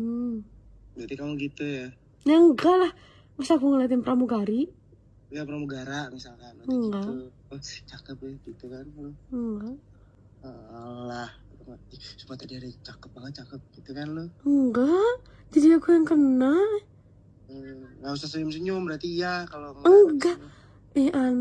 Hmm. Berarti kamu gitu ya? Ya enggak lah. Masa aku ngeliatin pramugari? Ya pramugara misalkan. Nanti enggak. Gitu. Oh, cakep ya gitu kan. Hmm. Enggak. Allah. Cuma tadi ada cakep banget, cakep gitu kan lo? Enggak. Jadi aku yang kena. Hmm, gak usah senyum-senyum berarti iya kalau enggak. Eh, an